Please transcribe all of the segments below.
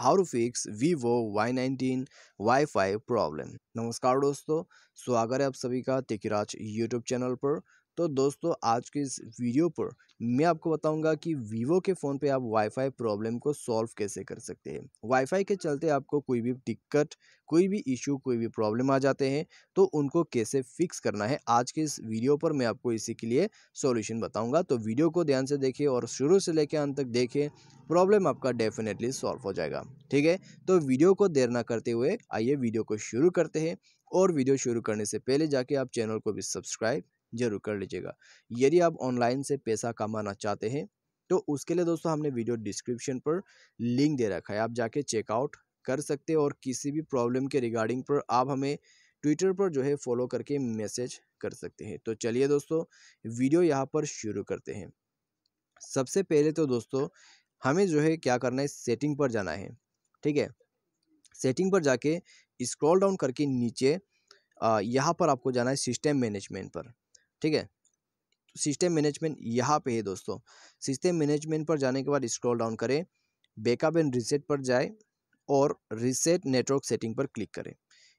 how to fix Vivo Y nineteen Y five problem नमस्कार दोस्तों स्वागत है आप सभी का तिकराज यूट्यूब चैनल पर तो दोस्तों आज के इस वीडियो पर मैं आपको बताऊंगा कि वीवो के फ़ोन पे आप वाईफाई प्रॉब्लम को सॉल्व कैसे कर सकते हैं वाईफाई के चलते आपको कोई भी दिक्कत कोई भी इशू कोई भी प्रॉब्लम आ जाते हैं तो उनको कैसे फिक्स करना है आज के इस वीडियो पर मैं आपको इसी के लिए सॉल्यूशन बताऊंगा तो वीडियो को ध्यान से देखिए और शुरू से लेकर अंत तक देखें प्रॉब्लम आपका डेफिनेटली सॉल्व हो जाएगा ठीक है तो वीडियो को देर ना करते हुए आइए वीडियो को शुरू करते हैं और वीडियो शुरू करने से पहले जाके आप चैनल को भी सब्सक्राइब जरूर कर लीजिएगा यदि आप ऑनलाइन से पैसा कमाना चाहते हैं तो उसके लिए दोस्तों हमने वीडियो डिस्क्रिप्शन पर लिंक दे रखा है आप जाके चेकआउट कर सकते हैं और किसी भी प्रॉब्लम के रिगार्डिंग पर आप हमें ट्विटर पर जो है फॉलो करके मैसेज कर सकते हैं तो चलिए दोस्तों वीडियो यहाँ पर शुरू करते हैं सबसे पहले तो दोस्तों हमें जो है क्या करना है सेटिंग पर जाना है ठीक है सेटिंग पर जाके स्क्रॉल डाउन करके नीचे यहाँ पर आपको जाना है सिस्टम मैनेजमेंट पर ठीक है सिस्टम तो मैनेजमेंट यहाँ पे है दोस्तों सिस्टम मैनेजमेंट पर जाने के बाद स्क्रॉल डाउन करें बैकअप एंड रिसेट पर जाए और रिसेट नेटवर्क सेटिंग पर क्लिक करें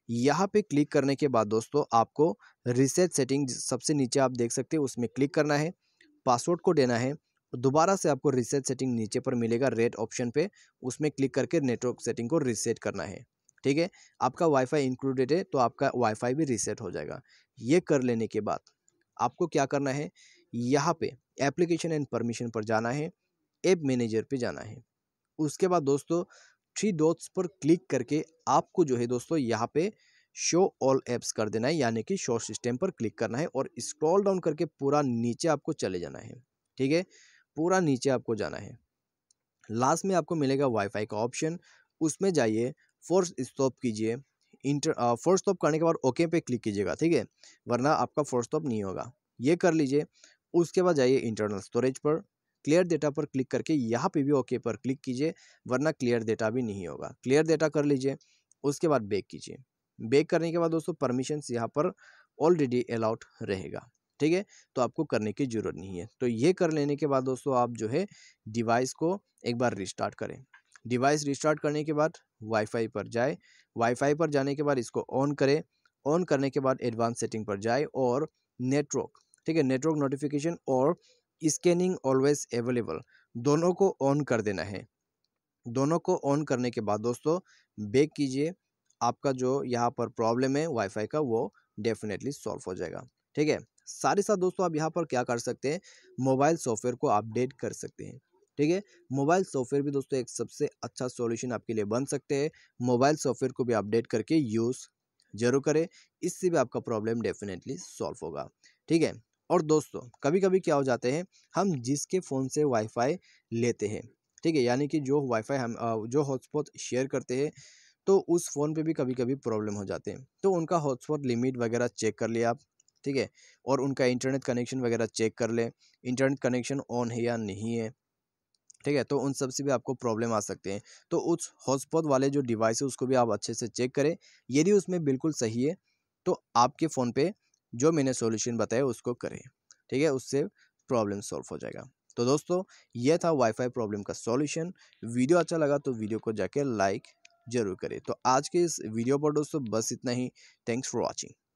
यहाँ पे क्लिक करने के बाद दोस्तों आपको रिसेट सेटिंग सबसे नीचे आप देख सकते हैं उसमें क्लिक करना है पासवर्ड को देना है दोबारा से आपको रिसेट सेटिंग नीचे पर मिलेगा रेड ऑप्शन पे उसमें क्लिक करके नेटवर्क सेटिंग को रिसेट करना है ठीक है आपका वाईफाई इंक्लूडेड है तो आपका वाईफाई भी रिसेट हो जाएगा ये कर लेने के बाद आपको क्या करना है यहाँ पे एप्लीकेशन एंड परमिशन पर जाना है ऐप मैनेजर पे जाना है उसके बाद दोस्तों थ्री डॉट्स पर क्लिक करके आपको जो है दोस्तों यहाँ पे शो ऑल एप्स कर देना है यानी कि शो सिस्टम पर क्लिक करना है और स्क्रॉल डाउन करके पूरा नीचे आपको चले जाना है ठीक है पूरा नीचे आपको जाना है लास्ट में आपको मिलेगा वाईफाई का ऑप्शन उसमें जाइए फोर्स स्टॉप कीजिए इंटर फोर स्टॉप करने के बाद ओके पे क्लिक कीजिएगा ठीक है वरना आपका फोर स्टॉप नहीं होगा ये कर लीजिए उसके बाद जाइए इंटरनल स्टोरेज पर क्लियर डेटा पर क्लिक करके यहाँ पे भी ओके पर क्लिक कीजिए वरना क्लियर डेटा भी नहीं होगा क्लियर डेटा कर लीजिए उसके बाद बेक कीजिए बेक करने के बाद दोस्तों परमिशंस यहाँ पर ऑलरेडी अलाउड रहेगा ठीक है तो आपको करने की ज़रूरत नहीं है तो ये कर लेने के बाद दोस्तों आप जो है डिवाइस को एक बार रिस्टार्ट करें डिवाइस रिस्टार्ट करने के बाद वाईफाई पर जाए वाईफाई पर जाने के बाद इसको ऑन करें ऑन करने के बाद एडवांस सेटिंग पर जाए और नेटवर्क ठीक है नेटवर्क नोटिफिकेशन और स्कैनिंग ऑलवेज अवेलेबल दोनों को ऑन कर देना है दोनों को ऑन करने के बाद दोस्तों बेक कीजिए आपका जो यहाँ पर प्रॉब्लम है वाईफाई का वो डेफिनेटली सॉल्व हो जाएगा ठीक है साथ ही साथ दोस्तों आप यहाँ पर क्या कर सकते हैं मोबाइल सॉफ्टवेयर को अपडेट कर सकते हैं ठीक है मोबाइल सॉफ्टवेयर भी दोस्तों एक सबसे अच्छा सॉल्यूशन आपके लिए बन सकते हैं मोबाइल सॉफ्टवेयर को भी अपडेट करके यूज़ जरूर करें इससे भी आपका प्रॉब्लम डेफिनेटली सॉल्व होगा ठीक है और दोस्तों कभी कभी क्या हो जाते हैं हम जिसके फ़ोन से वाईफाई लेते हैं ठीक है यानी कि जो वाईफाई हम जो हॉटस्पॉट शेयर करते हैं तो उस फ़ोन पे भी कभी कभी प्रॉब्लम हो जाते हैं तो उनका हॉटस्पॉट लिमिट वगैरह चेक कर लिया आप ठीक है और उनका इंटरनेट कनेक्शन वगैरह चेक कर लें इंटरनेट कनेक्शन ऑन है या नहीं है ठीक है तो उन सब से भी आपको प्रॉब्लम आ सकते हैं तो उस हॉटस्पॉट वाले जो डिवाइस है उसको भी आप अच्छे से चेक करें यदि उसमें बिल्कुल सही है तो आपके फ़ोन पे जो मैंने सॉल्यूशन बताया उसको करें ठीक है उससे प्रॉब्लम सॉल्व हो जाएगा तो दोस्तों यह था वाईफाई प्रॉब्लम का सॉल्यूशन वीडियो अच्छा लगा तो वीडियो को जाके लाइक ज़रूर करें तो आज के इस वीडियो पर दोस्तों बस इतना ही थैंक्स फॉर वॉचिंग